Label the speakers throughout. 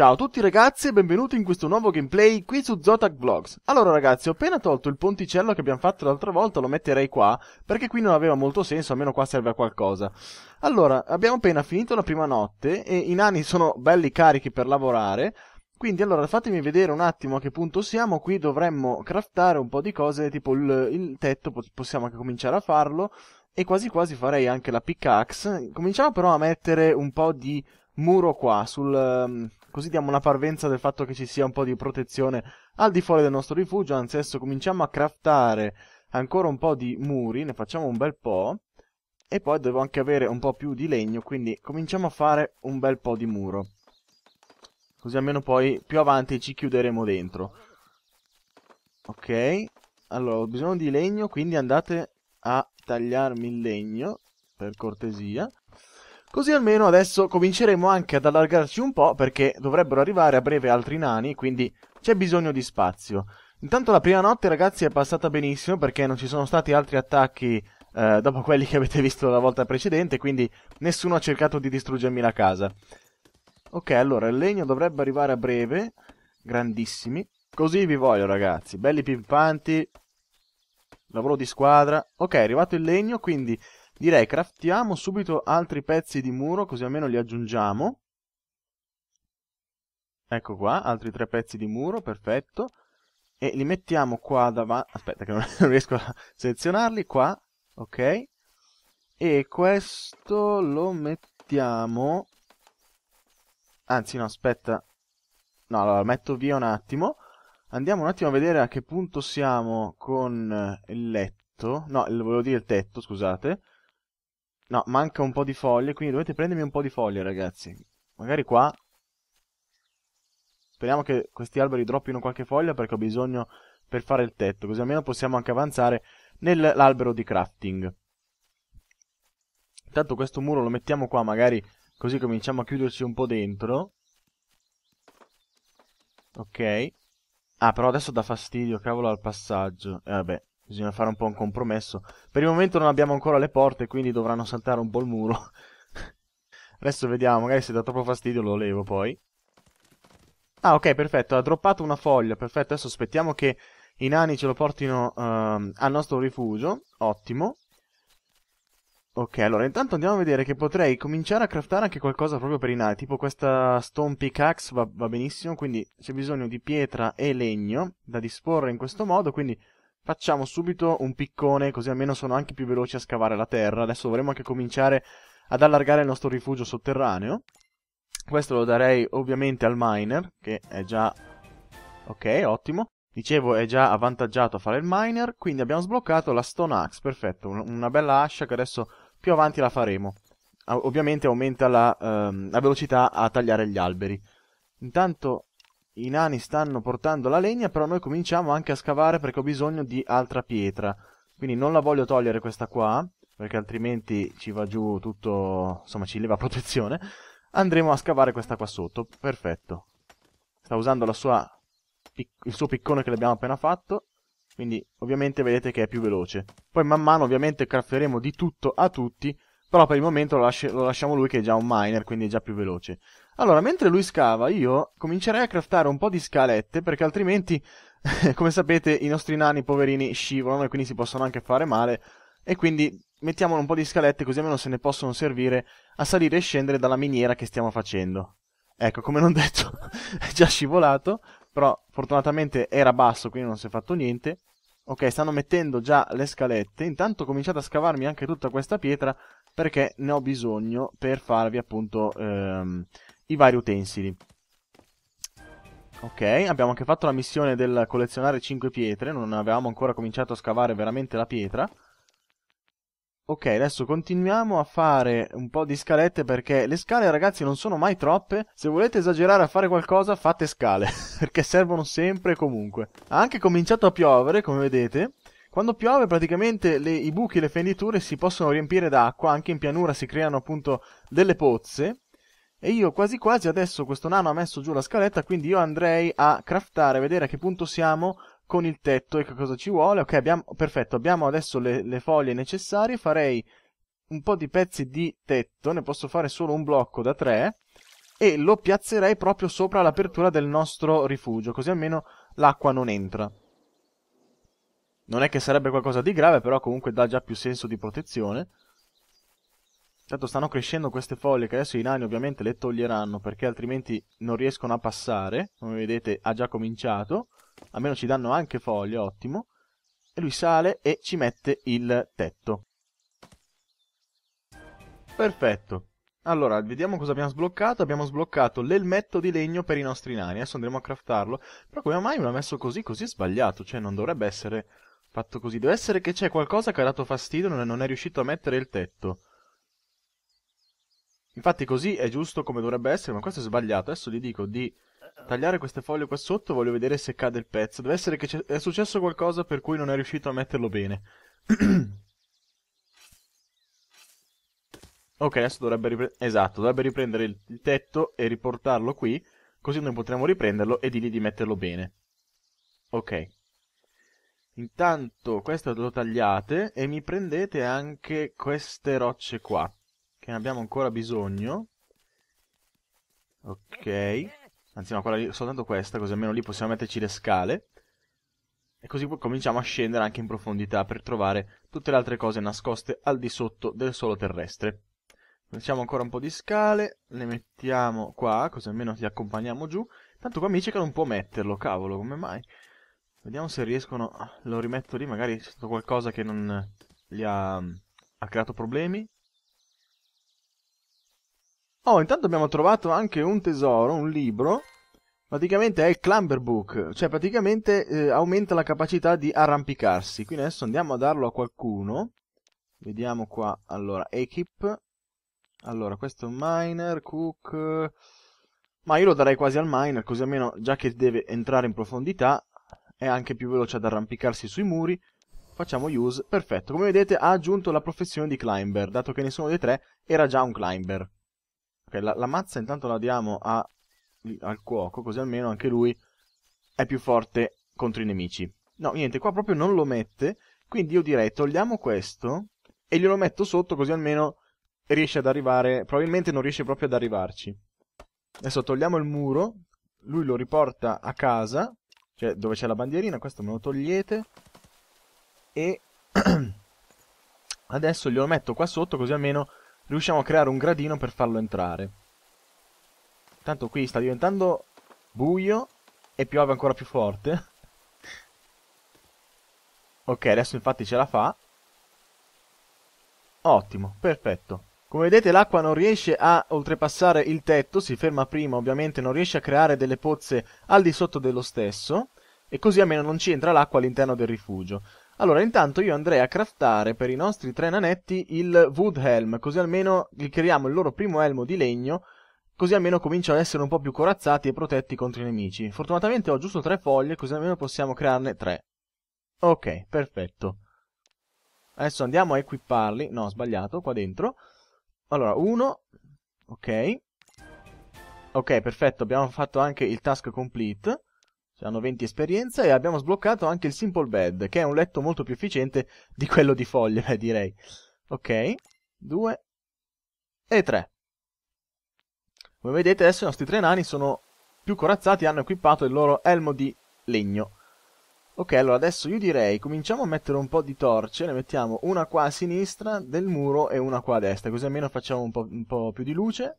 Speaker 1: Ciao a tutti ragazzi e benvenuti in questo nuovo gameplay qui su Zotac Vlogs. Allora ragazzi, ho appena tolto il ponticello che abbiamo fatto l'altra volta, lo metterei qua, perché qui non aveva molto senso, almeno qua serve a qualcosa. Allora, abbiamo appena finito la prima notte e i nani sono belli carichi per lavorare, quindi allora fatemi vedere un attimo a che punto siamo, qui dovremmo craftare un po' di cose, tipo il, il tetto, possiamo anche cominciare a farlo, e quasi quasi farei anche la pickaxe. Cominciamo però a mettere un po' di muro qua, sul ehm, così diamo una parvenza del fatto che ci sia un po' di protezione al di fuori del nostro rifugio, anzi adesso cominciamo a craftare ancora un po' di muri, ne facciamo un bel po', e poi devo anche avere un po' più di legno, quindi cominciamo a fare un bel po' di muro. Così almeno poi più avanti ci chiuderemo dentro. Ok, allora ho bisogno di legno, quindi andate a tagliarmi il legno, per cortesia. Così almeno adesso cominceremo anche ad allargarci un po' perché dovrebbero arrivare a breve altri nani, quindi c'è bisogno di spazio. Intanto la prima notte ragazzi è passata benissimo perché non ci sono stati altri attacchi eh, dopo quelli che avete visto la volta precedente, quindi nessuno ha cercato di distruggermi la casa. Ok, allora il legno dovrebbe arrivare a breve, grandissimi. Così vi voglio ragazzi, belli pimpanti, lavoro di squadra. Ok, è arrivato il legno, quindi Direi craftiamo subito altri pezzi di muro, così almeno li aggiungiamo. Ecco qua, altri tre pezzi di muro, perfetto. E li mettiamo qua davanti... Aspetta che non riesco a selezionarli, qua, ok. E questo lo mettiamo... Anzi no, aspetta. No, allora, metto via un attimo. Andiamo un attimo a vedere a che punto siamo con il letto. No, volevo dire il tetto, scusate. No, manca un po' di foglie, quindi dovete prendermi un po' di foglie, ragazzi. Magari qua. Speriamo che questi alberi droppino qualche foglia perché ho bisogno per fare il tetto, così almeno possiamo anche avanzare nell'albero di crafting. Intanto questo muro lo mettiamo qua, magari così cominciamo a chiuderci un po' dentro. Ok. Ah, però adesso dà fastidio, cavolo, al passaggio. E eh, vabbè. Bisogna fare un po' un compromesso. Per il momento non abbiamo ancora le porte, quindi dovranno saltare un po' il muro. Adesso vediamo, magari se dà troppo fastidio lo levo poi. Ah, ok, perfetto, ha droppato una foglia, perfetto. Adesso aspettiamo che i nani ce lo portino uh, al nostro rifugio. Ottimo. Ok, allora intanto andiamo a vedere che potrei cominciare a craftare anche qualcosa proprio per i nani. Tipo questa stone pickaxe va, va benissimo, quindi c'è bisogno di pietra e legno da disporre in questo modo, quindi... Facciamo subito un piccone, così almeno sono anche più veloci a scavare la terra. Adesso dovremo anche cominciare ad allargare il nostro rifugio sotterraneo. Questo lo darei ovviamente al miner, che è già... Ok, ottimo. Dicevo, è già avvantaggiato a fare il miner, quindi abbiamo sbloccato la stone axe, perfetto. Una bella ascia che adesso più avanti la faremo. Ovviamente aumenta la, ehm, la velocità a tagliare gli alberi. Intanto i nani stanno portando la legna, però noi cominciamo anche a scavare perché ho bisogno di altra pietra. Quindi non la voglio togliere questa qua, perché altrimenti ci va giù tutto, insomma ci leva protezione. Andremo a scavare questa qua sotto, perfetto. Sta usando sua, il suo piccone che l'abbiamo appena fatto, quindi ovviamente vedete che è più veloce. Poi man mano ovviamente crafteremo di tutto a tutti, però per il momento lo, lasci lo lasciamo lui che è già un miner, quindi è già più veloce. Allora, mentre lui scava, io comincerei a craftare un po' di scalette, perché altrimenti, come sapete, i nostri nani poverini scivolano e quindi si possono anche fare male, e quindi mettiamo un po' di scalette così almeno se ne possono servire a salire e scendere dalla miniera che stiamo facendo. Ecco, come non detto, è già scivolato, però fortunatamente era basso, quindi non si è fatto niente. Ok, stanno mettendo già le scalette. Intanto cominciate a scavarmi anche tutta questa pietra perché ne ho bisogno per farvi appunto ehm, i vari utensili. Ok, abbiamo anche fatto la missione del collezionare 5 pietre, non avevamo ancora cominciato a scavare veramente la pietra. Ok, adesso continuiamo a fare un po' di scalette perché le scale ragazzi non sono mai troppe. Se volete esagerare a fare qualcosa fate scale, perché servono sempre e comunque. Ha anche cominciato a piovere, come vedete. Quando piove praticamente le, i buchi e le fenditure si possono riempire d'acqua, anche in pianura si creano appunto delle pozze e io quasi quasi adesso questo nano ha messo giù la scaletta, quindi io andrei a craftare, vedere a che punto siamo con il tetto e che cosa ci vuole. Ok, abbiamo, perfetto, abbiamo adesso le, le foglie necessarie, farei un po' di pezzi di tetto, ne posso fare solo un blocco da tre, e lo piazzerei proprio sopra l'apertura del nostro rifugio, così almeno l'acqua non entra. Non è che sarebbe qualcosa di grave, però comunque dà già più senso di protezione. Certo, stanno crescendo queste foglie che adesso i nani ovviamente le toglieranno perché altrimenti non riescono a passare. Come vedete ha già cominciato. Almeno ci danno anche foglie, ottimo. E lui sale e ci mette il tetto. Perfetto. Allora, vediamo cosa abbiamo sbloccato. Abbiamo sbloccato l'elmetto di legno per i nostri nani. Adesso andremo a craftarlo. Però come mai me l'ha messo così? Così è sbagliato. Cioè, non dovrebbe essere fatto così. Deve essere che c'è qualcosa che ha dato fastidio e non è riuscito a mettere il tetto. Infatti così è giusto come dovrebbe essere, ma questo è sbagliato. Adesso gli dico di tagliare queste foglie qua sotto, voglio vedere se cade il pezzo. Deve essere che è successo qualcosa per cui non è riuscito a metterlo bene. ok, adesso dovrebbe riprendere... Esatto, dovrebbe riprendere il, tetto e riportarlo qui, così noi potremo riprenderlo e dirgli di metterlo bene. Ok. Intanto questo lo tagliate e mi prendete anche queste rocce qua che ne abbiamo ancora bisogno. Ok. Anzi, no, lì, soltanto questa, così almeno lì possiamo metterci le scale. E così cominciamo a scendere anche in profondità per trovare tutte le altre cose nascoste al di sotto del suolo terrestre. Facciamo ancora un po' di scale, le mettiamo qua, così almeno ti accompagniamo giù. Tanto qua mi dice che non può metterlo, cavolo, come mai? Vediamo se riescono... Lo rimetto lì, magari c'è stato qualcosa che non gli ha... ha creato problemi. Oh, intanto abbiamo trovato anche un tesoro, un libro. Praticamente è il Clumber Book, cioè praticamente eh, aumenta la capacità di arrampicarsi. Quindi adesso andiamo a darlo a qualcuno. Vediamo qua, allora, Equip. Allora, questo è un miner, cook... Ma io lo darei quasi al miner, così almeno, già che deve entrare in profondità, è anche più veloce ad arrampicarsi sui muri. Facciamo use, perfetto. Come vedete ha aggiunto la professione di climber, dato che nessuno dei tre era già un climber. Ok, la, la mazza intanto la diamo a, al cuoco, così almeno anche lui è più forte contro i nemici. No, niente, qua proprio non lo mette, quindi io direi togliamo questo e glielo metto sotto così almeno riesce ad arrivare, probabilmente non riesce proprio ad arrivarci. Adesso togliamo il muro, lui lo riporta a casa, cioè dove c'è la bandierina, questo me lo togliete, e adesso glielo metto qua sotto così almeno riusciamo a creare un gradino per farlo entrare. Tanto qui sta diventando buio e piove ancora più forte. ok, adesso infatti ce la fa. Ottimo, perfetto. Come vedete l'acqua non riesce a oltrepassare il tetto, si ferma prima ovviamente, non riesce a creare delle pozze al di sotto dello stesso e così almeno non ci entra l'acqua all'interno del rifugio. Allora, intanto io andrei a craftare per i nostri tre nanetti il Wood Helm, così almeno gli creiamo il loro primo elmo di legno, così almeno cominciano ad essere un po' più corazzati e protetti contro i nemici. Fortunatamente ho giusto tre foglie, così almeno possiamo crearne tre. Ok, perfetto. Adesso andiamo a equiparli. No, ho sbagliato, qua dentro. Allora, uno. Ok. Ok, perfetto, abbiamo fatto anche il task complete cioè hanno 20 esperienza e abbiamo sbloccato anche il simple bed, che è un letto molto più efficiente di quello di foglie, beh, direi. Ok, 2 e 3. Come vedete adesso i nostri tre nani sono più corazzati e hanno equipato il loro elmo di legno. Ok, allora adesso io direi cominciamo a mettere un po' di torce, ne mettiamo una qua a sinistra del muro e una qua a destra, così almeno facciamo un po', un po più di luce.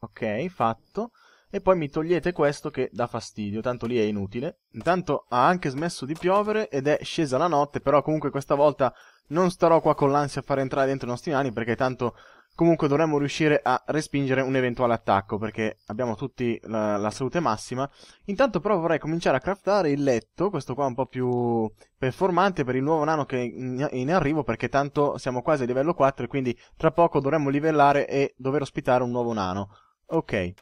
Speaker 1: Ok, fatto. E poi mi togliete questo che dà fastidio, tanto lì è inutile. Intanto ha anche smesso di piovere ed è scesa la notte, però comunque questa volta non starò qua con l'ansia a far entrare dentro i nostri nani, perché tanto comunque dovremmo riuscire a respingere un eventuale attacco, perché abbiamo tutti la, la salute massima. Intanto però vorrei cominciare a craftare il letto, questo qua un po' più performante per il nuovo nano che è in, arrivo, perché tanto siamo quasi a livello 4 e quindi tra poco dovremmo livellare e dover ospitare un nuovo nano. Ok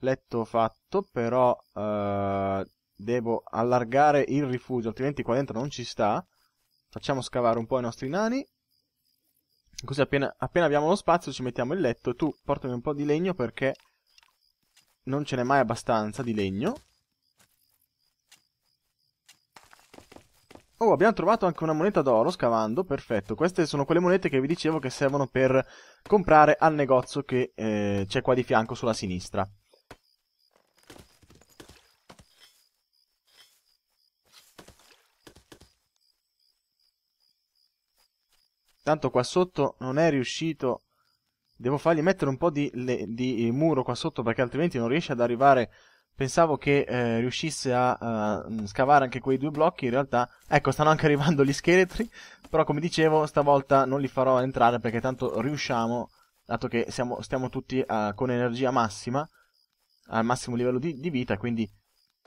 Speaker 1: letto fatto, però eh, devo allargare il rifugio, altrimenti qua dentro non ci sta. Facciamo scavare un po' i nostri nani. Così appena, appena abbiamo lo spazio ci mettiamo il letto. Tu portami un po' di legno perché non ce n'è mai abbastanza di legno. Oh, abbiamo trovato anche una moneta d'oro scavando, perfetto. Queste sono quelle monete che vi dicevo che servono per comprare al negozio che eh, c'è qua di fianco sulla sinistra. Tanto qua sotto non è riuscito... Devo fargli mettere un po' di, di eh, muro qua sotto perché altrimenti non riesce ad arrivare... Pensavo che eh, riuscisse a uh, scavare anche quei due blocchi, in realtà... Ecco, stanno anche arrivando gli scheletri, però come dicevo, stavolta non li farò entrare perché tanto riusciamo, dato che siamo, stiamo tutti uh, con energia massima, al massimo livello di, di vita, quindi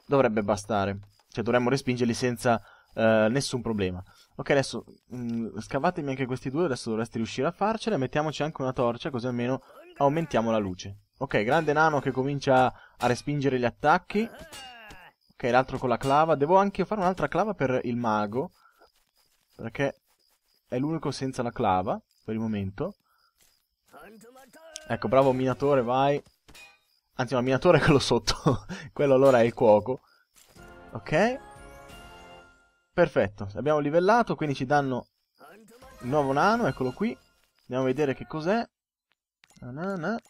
Speaker 1: dovrebbe bastare. Cioè dovremmo respingerli senza eh, nessun problema. Ok, adesso mh, mm, scavatemi anche questi due, adesso dovresti riuscire a farcela. Mettiamoci anche una torcia, così almeno aumentiamo la luce. Ok, grande nano che comincia a respingere gli attacchi. Ok, l'altro con la clava. Devo anche fare un'altra clava per il mago, perché è l'unico senza la clava, per il momento. Ecco, bravo minatore, vai. Anzi, no, minatore è quello sotto. quello allora è il cuoco. Ok. Perfetto, abbiamo livellato, quindi ci danno il nuovo nano, eccolo qui. Andiamo a vedere che cos'è.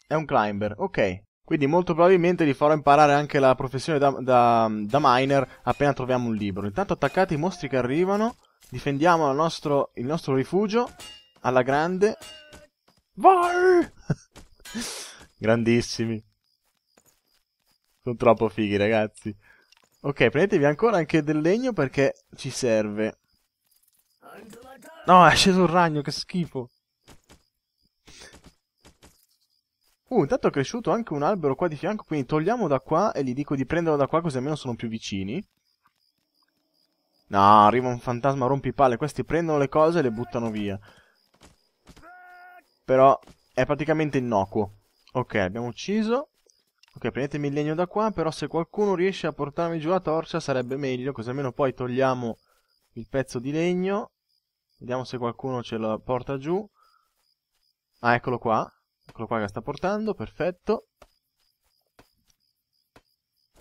Speaker 1: È un climber, ok. Quindi molto probabilmente gli farò imparare anche la professione da, da, da miner appena troviamo un libro. Intanto attaccate i mostri che arrivano, difendiamo nostro, il nostro rifugio alla grande. Vai! Grandissimi. Sono troppo fighi, ragazzi. Ok, prendetevi ancora anche del legno perché ci serve. No, è sceso un ragno, che schifo. Uh, intanto è cresciuto anche un albero qua di fianco, quindi togliamo da qua e gli dico di prenderlo da qua così almeno sono più vicini. No, arriva un fantasma rompipalle, questi prendono le cose e le buttano via. Però è praticamente innocuo. Ok, abbiamo ucciso. Ok, prendetemi il legno da qua, però se qualcuno riesce a portarmi giù la torcia sarebbe meglio, così almeno poi togliamo il pezzo di legno. Vediamo se qualcuno ce la porta giù. Ah, eccolo qua. Eccolo qua che sta portando, perfetto.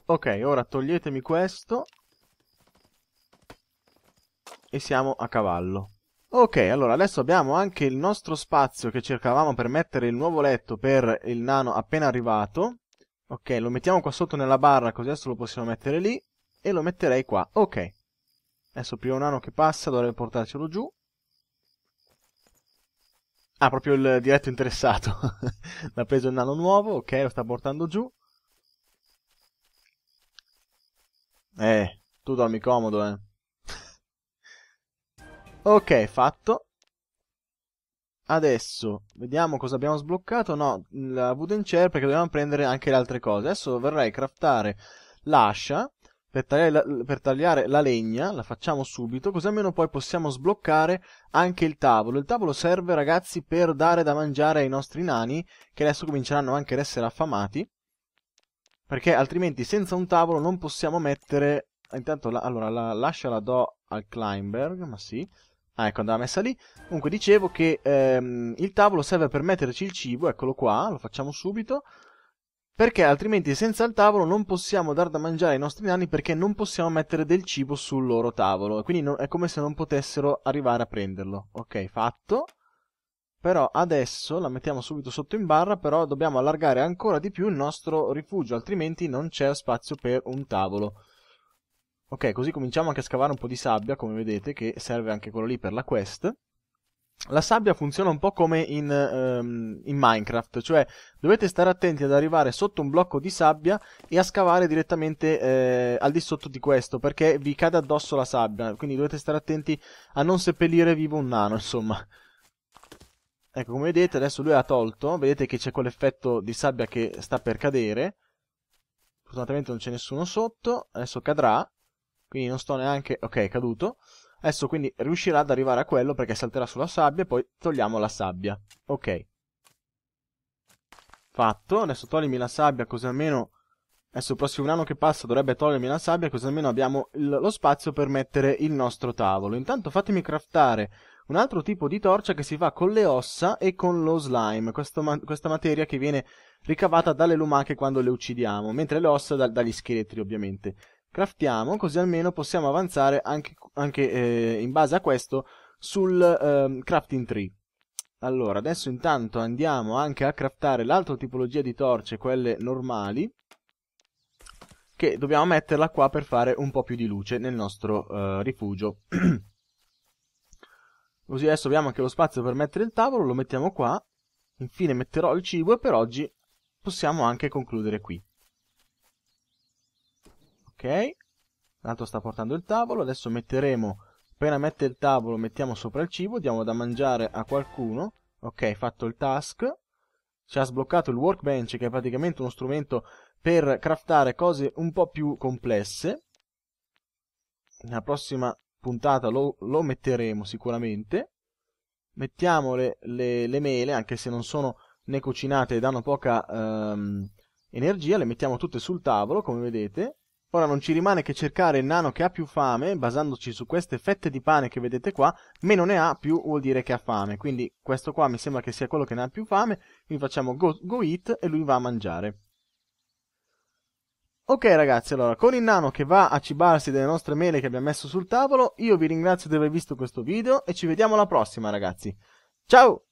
Speaker 1: Ok, ora toglietemi questo. E siamo a cavallo. Ok, allora adesso abbiamo anche il nostro spazio che cercavamo per mettere il nuovo letto per il nano appena arrivato. Ok, lo mettiamo qua sotto nella barra, così adesso lo possiamo mettere lì. E lo metterei qua. Ok. Adesso prima un anno che passa dovrebbe portarcelo giù. Ah, proprio il diretto interessato. L'ha preso il nano nuovo, ok, lo sta portando giù. Eh, tu dormi comodo, eh. ok, fatto adesso vediamo cosa abbiamo sbloccato. No, la wooden chair perché dobbiamo prendere anche le altre cose. Adesso vorrei craftare l'ascia per tagliare la, per tagliare la legna, la facciamo subito, così almeno poi possiamo sbloccare anche il tavolo. Il tavolo serve ragazzi per dare da mangiare ai nostri nani che adesso cominceranno anche ad essere affamati. Perché altrimenti senza un tavolo non possiamo mettere... Intanto, la, allora, la, l'ascia la do al Kleinberg, ma sì. Ah, ecco, andava messa lì. Comunque dicevo che ehm, il tavolo serve per metterci il cibo, eccolo qua, lo facciamo subito, perché altrimenti senza il tavolo non possiamo dar da mangiare ai nostri nani perché non possiamo mettere del cibo sul loro tavolo, quindi non, è come se non potessero arrivare a prenderlo. Ok, fatto. Però adesso la mettiamo subito sotto in barra, però dobbiamo allargare ancora di più il nostro rifugio, altrimenti non c'è spazio per un tavolo. Ok, così cominciamo anche a scavare un po' di sabbia, come vedete, che serve anche quello lì per la quest. La sabbia funziona un po' come in, um, in, Minecraft, cioè dovete stare attenti ad arrivare sotto un blocco di sabbia e a scavare direttamente eh, al di sotto di questo, perché vi cade addosso la sabbia, quindi dovete stare attenti a non seppellire vivo un nano, insomma. Ecco, come vedete adesso lui ha tolto, vedete che c'è quell'effetto di sabbia che sta per cadere. Fortunatamente non c'è nessuno sotto, adesso cadrà. Quindi non sto neanche... Ok, è caduto. Adesso quindi riuscirà ad arrivare a quello perché salterà sulla sabbia e poi togliamo la sabbia. Ok. Fatto. Adesso toglimi la sabbia così almeno... Adesso il prossimo anno che passa dovrebbe togliermi la sabbia così almeno abbiamo il, lo spazio per mettere il nostro tavolo. Intanto fatemi craftare un altro tipo di torcia che si fa con le ossa e con lo slime, ma questa materia che viene ricavata dalle lumache quando le uccidiamo, mentre le ossa da dagli scheletri ovviamente craftiamo, così almeno possiamo avanzare anche, anche eh, in base a questo sul eh, crafting tree. Allora, adesso intanto andiamo anche a craftare l'altra tipologia di torce, quelle normali, che dobbiamo metterla qua per fare un po' più di luce nel nostro eh, rifugio. Così adesso abbiamo anche lo spazio per mettere il tavolo, lo mettiamo qua, infine metterò il cibo e per oggi possiamo anche concludere qui ok l'altro sta portando il tavolo adesso metteremo appena mette il tavolo mettiamo sopra il cibo diamo da mangiare a qualcuno ok fatto il task ci ha sbloccato il workbench che è praticamente uno strumento per craftare cose un po' più complesse nella prossima puntata lo, lo metteremo sicuramente mettiamo le, le, le, mele anche se non sono né cucinate e danno poca ehm, energia le mettiamo tutte sul tavolo come vedete Ora non ci rimane che cercare il nano che ha più fame, basandoci su queste fette di pane che vedete qua, meno ne ha più vuol dire che ha fame, quindi questo qua mi sembra che sia quello che ne ha più fame, quindi facciamo go, go eat e lui va a mangiare. Ok ragazzi, allora, con il nano che va a cibarsi delle nostre mele che abbiamo messo sul tavolo, io vi ringrazio di aver visto questo video e ci vediamo alla prossima ragazzi. Ciao!